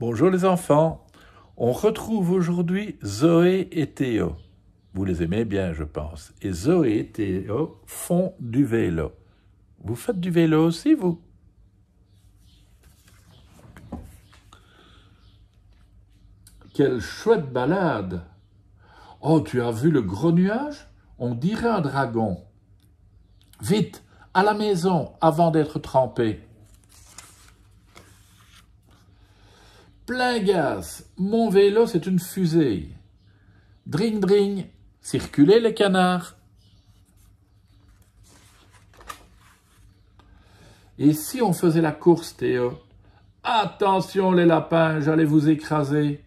Bonjour les enfants. On retrouve aujourd'hui Zoé et Théo. Vous les aimez bien, je pense. Et Zoé et Théo font du vélo. Vous faites du vélo aussi, vous Quelle chouette balade Oh, tu as vu le gros nuage On dirait un dragon. Vite, à la maison, avant d'être trempé. plein gaz. Mon vélo, c'est une fusée. Dring, dring. Circulez les canards. Et si on faisait la course, Théo Attention les lapins, j'allais vous écraser.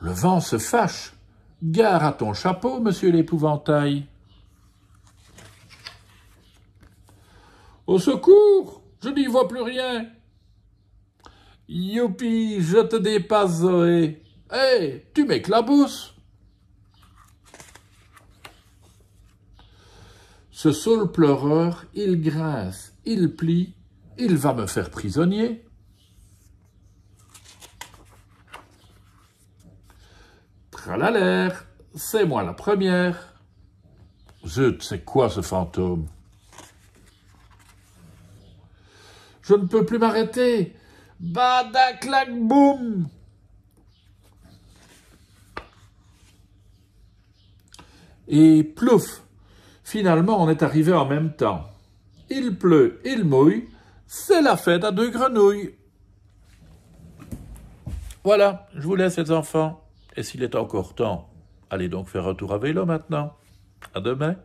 Le vent se fâche. Gare à ton chapeau, monsieur l'épouvantail. Au secours, je n'y vois plus rien. Youpi, je te dépasse, Zoé. Hé, tu m'éclabousses Ce saule pleureur, il grince, il plie, il va me faire prisonnier. Tralalère, c'est moi la première. Zut, c'est quoi ce fantôme Je ne peux plus m'arrêter clac boum Et plouf Finalement, on est arrivé en même temps. Il pleut, il mouille, c'est la fête à deux grenouilles. Voilà, je vous laisse les enfants. Et s'il est encore temps, allez donc faire un tour à vélo maintenant. À demain.